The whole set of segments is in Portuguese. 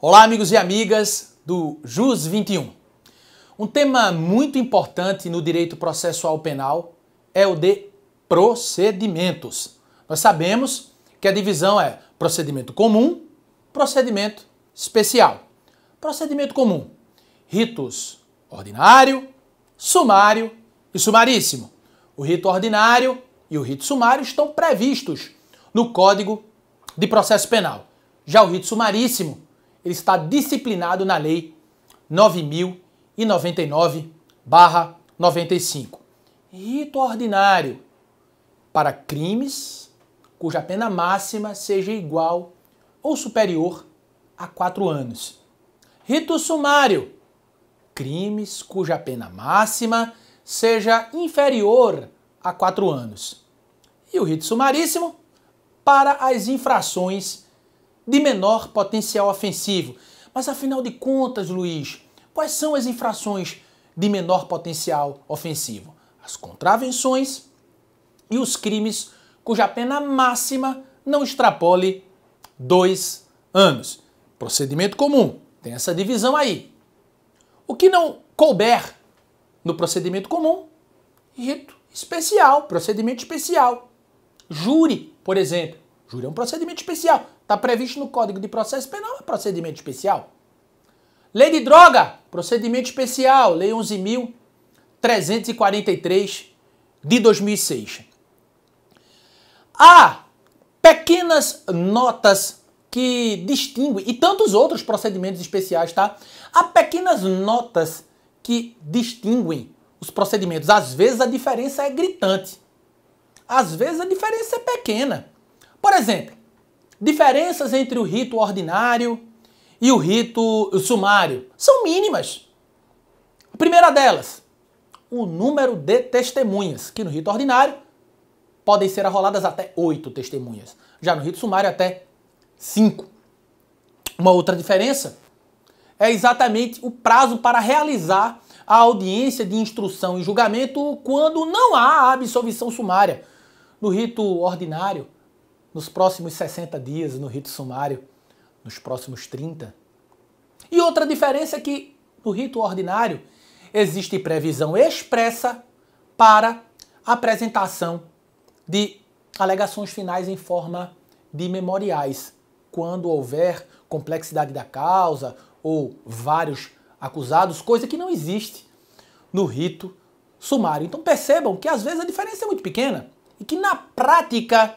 Olá, amigos e amigas do JUS 21. Um tema muito importante no direito processual penal é o de procedimentos. Nós sabemos que a divisão é procedimento comum, procedimento especial. Procedimento comum: ritos ordinário, sumário e sumaríssimo. O rito ordinário e o rito sumário estão previstos no Código de Processo Penal. Já o rito sumaríssimo ele está disciplinado na Lei 9099-95. Rito ordinário para crimes cuja pena máxima seja igual ou superior a quatro anos. Rito sumário crimes cuja pena máxima seja inferior a quatro anos. E o rito sumaríssimo para as infrações de menor potencial ofensivo. Mas afinal de contas, Luiz, quais são as infrações de menor potencial ofensivo? As contravenções e os crimes cuja pena máxima não extrapole dois anos. Procedimento comum, tem essa divisão aí. O que não couber no procedimento comum, rito especial, procedimento especial. Júri, por exemplo. Júri é um procedimento especial. Está previsto no Código de Processo Penal, é procedimento especial. Lei de droga, procedimento especial, Lei 11.343 de 2006. Há pequenas notas que distinguem, e tantos outros procedimentos especiais, tá? Há pequenas notas que distinguem os procedimentos. Às vezes a diferença é gritante. Às vezes a diferença é pequena. Por exemplo, Diferenças entre o rito ordinário e o rito sumário são mínimas. A primeira delas, o número de testemunhas, que no rito ordinário podem ser arroladas até oito testemunhas, já no rito sumário até cinco. Uma outra diferença é exatamente o prazo para realizar a audiência de instrução e julgamento quando não há absolvição sumária. No rito ordinário, nos próximos 60 dias no rito sumário, nos próximos 30. E outra diferença é que no rito ordinário existe previsão expressa para apresentação de alegações finais em forma de memoriais, quando houver complexidade da causa ou vários acusados, coisa que não existe no rito sumário. Então percebam que às vezes a diferença é muito pequena e que na prática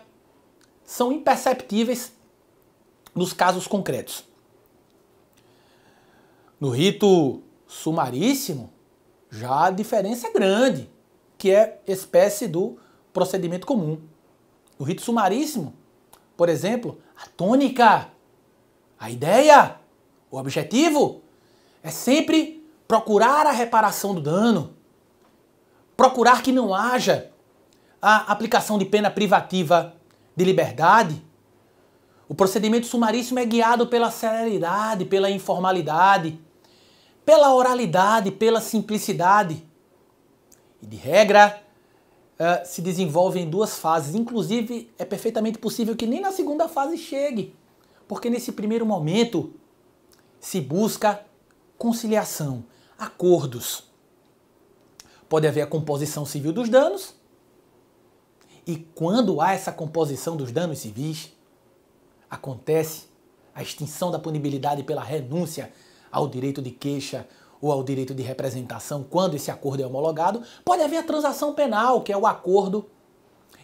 são imperceptíveis nos casos concretos. No rito sumaríssimo, já a diferença é grande, que é espécie do procedimento comum. No rito sumaríssimo, por exemplo, a tônica, a ideia, o objetivo é sempre procurar a reparação do dano, procurar que não haja a aplicação de pena privativa de liberdade. O procedimento sumaríssimo é guiado pela celeridade, pela informalidade, pela oralidade, pela simplicidade. E de regra, uh, se desenvolve em duas fases. Inclusive, é perfeitamente possível que nem na segunda fase chegue, porque nesse primeiro momento se busca conciliação, acordos. Pode haver a composição civil dos danos e quando há essa composição dos danos civis, acontece a extinção da punibilidade pela renúncia ao direito de queixa ou ao direito de representação quando esse acordo é homologado, pode haver a transação penal, que é o acordo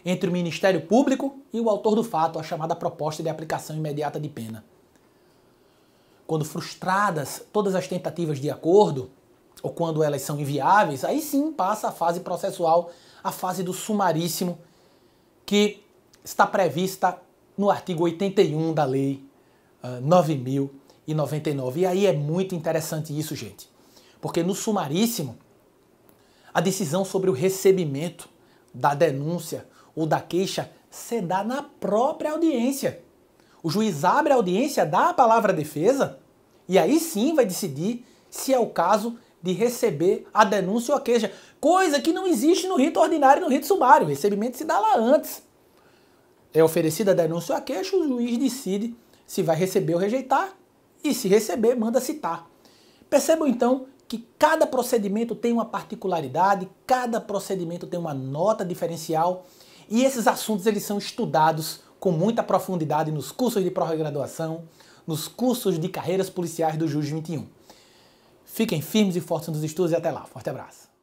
entre o Ministério Público e o autor do fato, a chamada proposta de aplicação imediata de pena. Quando frustradas todas as tentativas de acordo, ou quando elas são inviáveis, aí sim passa a fase processual, a fase do sumaríssimo que está prevista no artigo 81 da Lei uh, ah, 9099. E aí é muito interessante isso, gente, porque no sumaríssimo, a decisão sobre o recebimento da denúncia ou da queixa se dá na própria audiência. O juiz abre a audiência, dá a palavra defesa e aí sim vai decidir se é o caso de receber a denúncia ou a queixa, coisa que não existe no rito ordinário e no rito sumário. O recebimento se dá lá antes. É oferecida a denúncia ou a queixa, o juiz decide se vai receber ou rejeitar, e se receber, manda citar. Percebam então que cada procedimento tem uma particularidade, cada procedimento tem uma nota diferencial, e esses assuntos eles são estudados com muita profundidade nos cursos de pró-graduação, nos cursos de carreiras policiais do Juiz 21. Fiquem firmes e fortes nos estudos e até lá. Forte abraço.